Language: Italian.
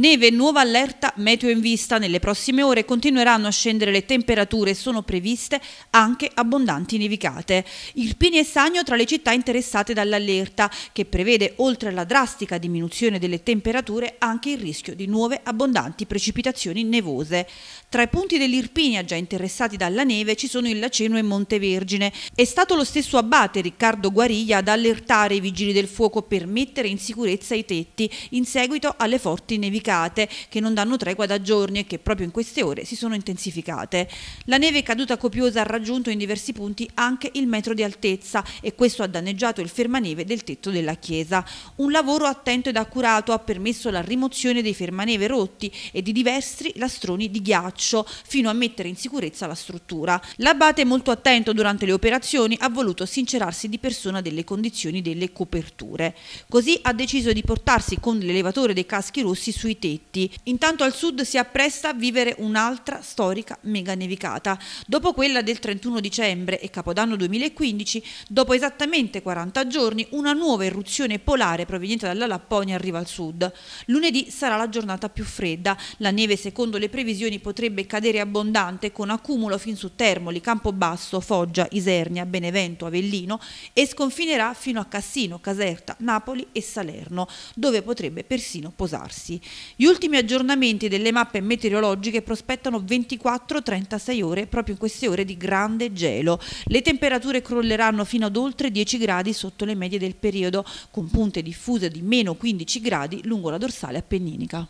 Neve nuova allerta meteo in vista. Nelle prossime ore continueranno a scendere le temperature e sono previste anche abbondanti nevicate. Irpini e Sagno tra le città interessate dall'allerta, che prevede, oltre alla drastica diminuzione delle temperature, anche il rischio di nuove abbondanti precipitazioni nevose. Tra i punti dell'Irpinia già interessati dalla neve ci sono il Laceno e Montevergine. È stato lo stesso abate Riccardo Guariglia ad allertare i vigili del fuoco per mettere in sicurezza i tetti in seguito alle forti nevicate nevicate che non danno tregua da giorni e che proprio in queste ore si sono intensificate. La neve caduta copiosa ha raggiunto in diversi punti anche il metro di altezza e questo ha danneggiato il fermaneve del tetto della chiesa. Un lavoro attento ed accurato ha permesso la rimozione dei fermaneve rotti e di diversi lastroni di ghiaccio fino a mettere in sicurezza la struttura. L'abate molto attento durante le operazioni ha voluto sincerarsi di persona delle condizioni delle coperture. Così ha deciso di portarsi con l'elevatore dei caschi rossi sui sui tetti. Intanto al sud si appresta a vivere un'altra storica mega nevicata. Dopo quella del 31 dicembre e Capodanno 2015, dopo esattamente 40 giorni, una nuova eruzione polare proveniente dalla Lapponia arriva al sud. Lunedì sarà la giornata più fredda. La neve, secondo le previsioni, potrebbe cadere abbondante con accumulo fin su Termoli, Campobasso, Foggia, Isernia, Benevento, Avellino e sconfinerà fino a Cassino, Caserta, Napoli e Salerno, dove potrebbe persino posarsi. Gli ultimi aggiornamenti delle mappe meteorologiche prospettano 24-36 ore proprio in queste ore di grande gelo. Le temperature crolleranno fino ad oltre 10 gradi sotto le medie del periodo, con punte diffuse di meno 15 gradi lungo la dorsale appenninica.